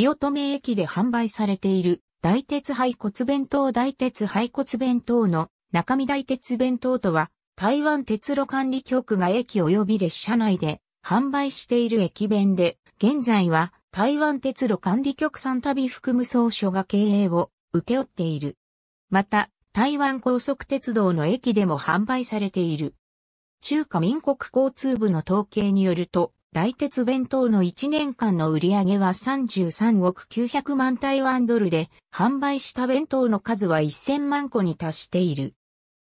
汐留駅で販売されている大鉄廃骨弁当大鉄廃骨弁当の中身大鉄弁当とは台湾鉄路管理局が駅及び列車内で販売している駅弁で現在は台湾鉄路管理局三旅含む総書が経営を受け負っている。また台湾高速鉄道の駅でも販売されている。中華民国交通部の統計によると、大鉄弁当の1年間の売り上げは33億900万台湾ドルで、販売した弁当の数は1000万個に達している。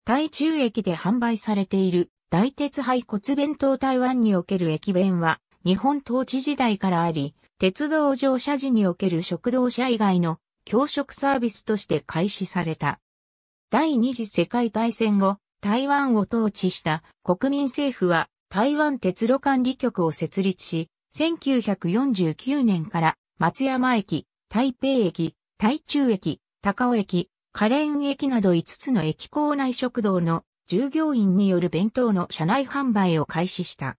台中駅で販売されている大鉄廃骨弁当台湾における駅弁は、日本統治時代からあり、鉄道乗車時における食堂車以外の教職サービスとして開始された。第二次世界大戦後、台湾を統治した国民政府は台湾鉄路管理局を設立し、1949年から松山駅、台北駅、台中駅、高尾駅、カレン駅など5つの駅構内食堂の従業員による弁当の車内販売を開始した。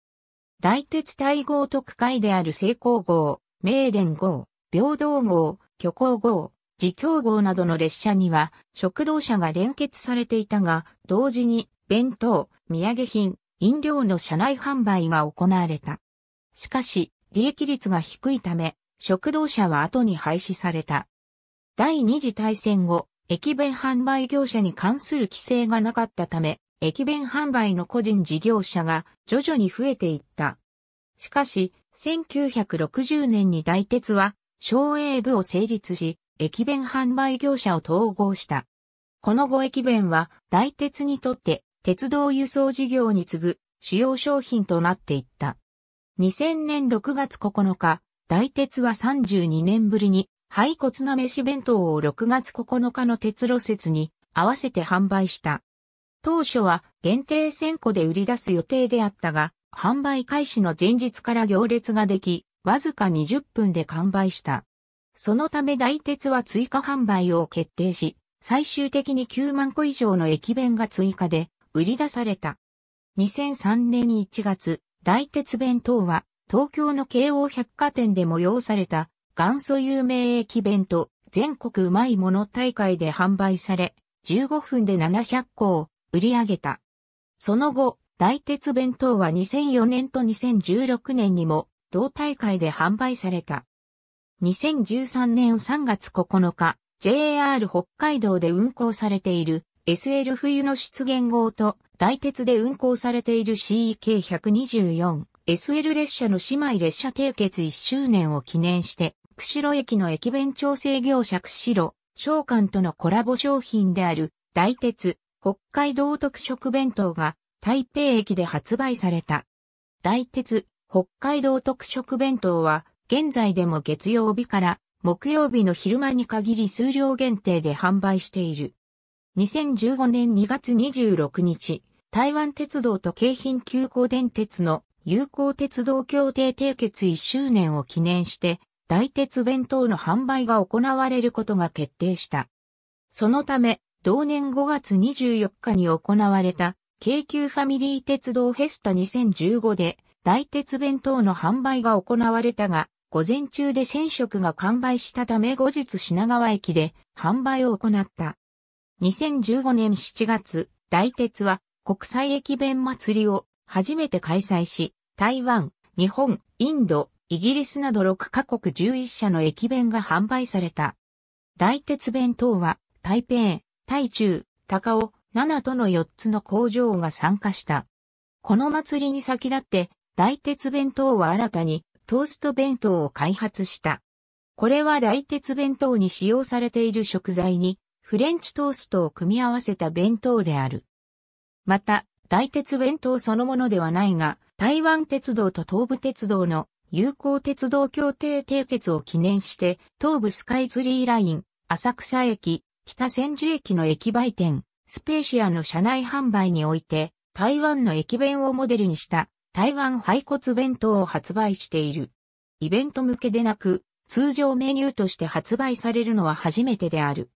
大鉄対合特会である成功号、名電号、平等号、虚構号、自強号などの列車には食堂車が連結されていたが、同時に弁当、土産品、飲料の車内販売が行われた。しかし、利益率が低いため、食堂車は後に廃止された。第二次大戦後、駅弁販売業者に関する規制がなかったため、駅弁販売の個人事業者が徐々に増えていった。しかし、1960年に大鉄は、省営部を成立し、駅弁販売業者を統合した。この後駅弁は大鉄にとって鉄道輸送事業に次ぐ主要商品となっていった。2000年6月9日、大鉄は32年ぶりに肺骨な飯弁当を6月9日の鉄路説に合わせて販売した。当初は限定1000個で売り出す予定であったが、販売開始の前日から行列ができ、わずか20分で完売した。そのため大鉄は追加販売を決定し、最終的に9万個以上の駅弁が追加で売り出された。2003年1月、大鉄弁当は東京の京王百貨店で催された元祖有名駅弁と全国うまいもの大会で販売され、15分で700個を売り上げた。その後、大鉄弁当は2004年と2016年にも同大会で販売された。2013年3月9日、JR 北海道で運行されている SL 冬の出現号と大鉄で運行されている CEK124、SL 列車の姉妹列車締結1周年を記念して、釧路駅の駅弁調整業者釧路、商館とのコラボ商品である大鉄、北海道特色弁当が台北駅で発売された。大鉄、北海道特色弁当は、現在でも月曜日から木曜日の昼間に限り数量限定で販売している。2015年2月26日、台湾鉄道と京浜急行電鉄の友好鉄道協定締結1周年を記念して、大鉄弁当の販売が行われることが決定した。そのため、同年5月24日に行われた、京急ファミリー鉄道フェスタ2015で、大鉄弁当の販売が行われたが、午前中で1000食が完売したため後日品川駅で販売を行った。2015年7月、大鉄は国際駅弁祭りを初めて開催し、台湾、日本、インド、イギリスなど6カ国11社の駅弁が販売された。大鉄弁当は、台北、台中、高尾、7との4つの工場が参加した。この祭りに先立って、大鉄弁当は新たにトースト弁当を開発した。これは大鉄弁当に使用されている食材にフレンチトーストを組み合わせた弁当である。また、大鉄弁当そのものではないが、台湾鉄道と東武鉄道の友好鉄道協定締結を記念して、東武スカイツリーライン、浅草駅、北千住駅の駅売店、スペーシアの車内販売において、台湾の駅弁をモデルにした台湾排骨弁当を発売している。イベント向けでなく、通常メニューとして発売されるのは初めてである。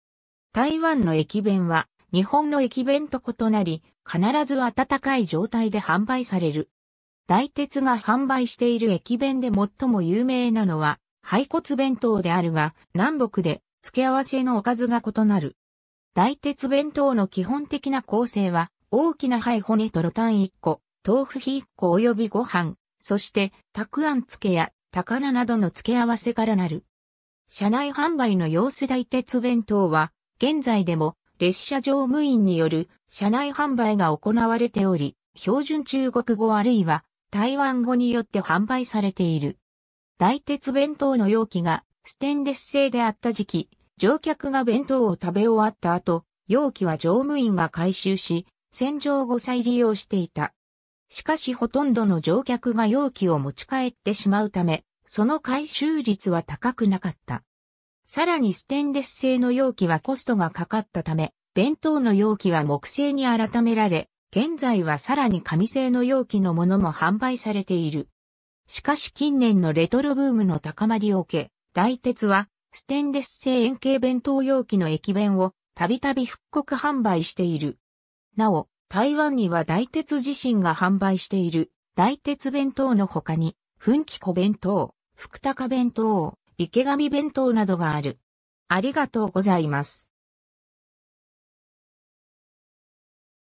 台湾の駅弁は日本の駅弁と異なり、必ず温かい状態で販売される。大鉄が販売している駅弁で最も有名なのは、肺骨弁当であるが、南北で付け合わせのおかずが異なる。大鉄弁当の基本的な構成は、大きな肺骨とロタン1個、豆腐皮1個及びご飯、そして、たくあん漬けや、高菜などの付け合わせからなる。車内販売の様子大鉄弁当は、現在でも列車乗務員による車内販売が行われており、標準中国語あるいは台湾語によって販売されている。大鉄弁当の容器がステンレス製であった時期、乗客が弁当を食べ終わった後、容器は乗務員が回収し、洗浄後再利用していた。しかしほとんどの乗客が容器を持ち帰ってしまうため、その回収率は高くなかった。さらにステンレス製の容器はコストがかかったため、弁当の容器は木製に改められ、現在はさらに紙製の容器のものも販売されている。しかし近年のレトロブームの高まりを受け、大鉄はステンレス製円形弁当容器の駅弁をたびたび復刻販売している。なお、台湾には大鉄自身が販売している大鉄弁当の他に、噴気小弁当、福高弁当、池上弁当などがある。ありがとうございます。